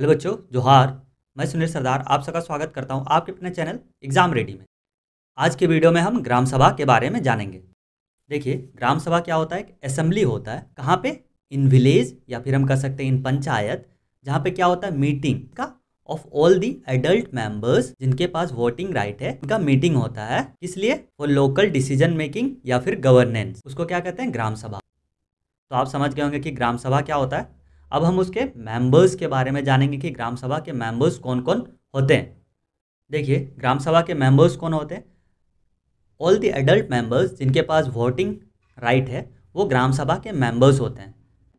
hello बच्चों जोहार मैं सुनील सरदार आप सबका स्वागत करता हूं आपके अपने चैनल एग्जाम रेडी में आज के वीडियो में हम ग्राम सभा के बारे में जानेंगे देखिए ग्राम सभा क्या होता है एक असेंबली होता है कहाँ पे इन विलेज या फिर हम कह सकते हैं इन पंचायत जहाँ पे क्या होता है मीटिंग का of all the adult members जिनके पास वोटिंग राइट है उनका मीटिंग होता है इसलिए वो लोकल डिसीजन मेकिंग या फिर गवर्नेंस उसको क्या कहते हैं ग्राम सभा तो आप समझ गए होंगे कि ग्राम सभा क्या होता है अब हम उसके मेंबर्स के बारे में जानेंगे कि ग्राम सभा के मेंबर्स कौन कौन होते हैं देखिए ग्राम सभा के मेंबर्स कौन होते हैं ऑल दी एडल्ट मेंबर्स जिनके पास वोटिंग राइट है वो ग्राम सभा के मेंबर्स होते हैं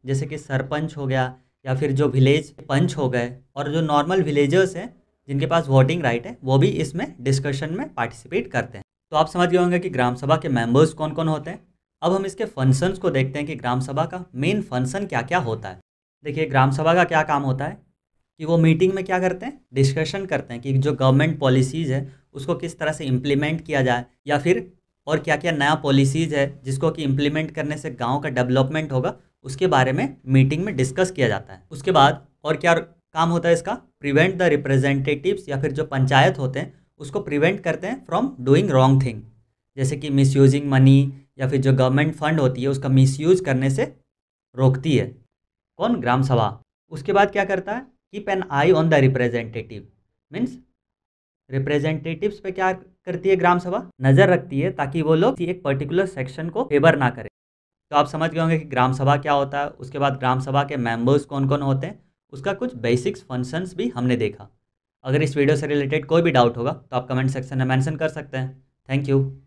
जैसे कि सरपंच हो गया या फिर जो विलेज पंच हो गए और जो नॉर्मल विलेजर्स हैं जिनके पास वोटिंग राइट है वो भी इसमें डिस्कशन में पार्टिसिपेट करते हैं तो आप समझ गए होंगे कि ग्राम सभा के मेंबर्स कौन कौन होते हैं अब हम इसके फंक्शंस को देखते हैं कि ग्राम सभा का मेन फंक्शन क्या क्या होता है देखिए ग्राम सभा का क्या काम होता है कि वो मीटिंग में क्या करते हैं डिस्कशन करते हैं कि जो गवर्नमेंट पॉलिसीज़ है उसको किस तरह से इम्प्लीमेंट किया जाए या फिर और क्या क्या नया पॉलिसीज़ है जिसको कि इम्प्लीमेंट करने से गांव का डेवलपमेंट होगा उसके बारे में मीटिंग में डिस्कस किया जाता है उसके बाद और क्या काम होता है इसका प्रिवेंट द रिप्रेजेंटेटिव्स या फिर जो पंचायत होते हैं उसको प्रिवेंट करते हैं फ्रॉम डूइंग रॉन्ग थिंग जैसे कि मिस यूजिंग मनी या फिर जो गवर्नमेंट फंड होती है उसका मिस यूज करने से रोकती है कौन ग्राम सभा उसके बाद क्या करता है keep an eye on the representative means representatives पे क्या करती है ग्राम सभा नज़र रखती है ताकि वो लोग एक पर्टिकुलर सेक्शन को फेवर ना करें तो आप समझ गए होंगे कि ग्राम सभा क्या होता है उसके बाद ग्राम सभा के मेंबर्स कौन कौन होते हैं उसका कुछ बेसिक्स फंक्शंस भी हमने देखा अगर इस वीडियो से रिलेटेड कोई भी डाउट होगा तो आप कमेंट सेक्शन में मेंशन कर सकते हैं थैंक यू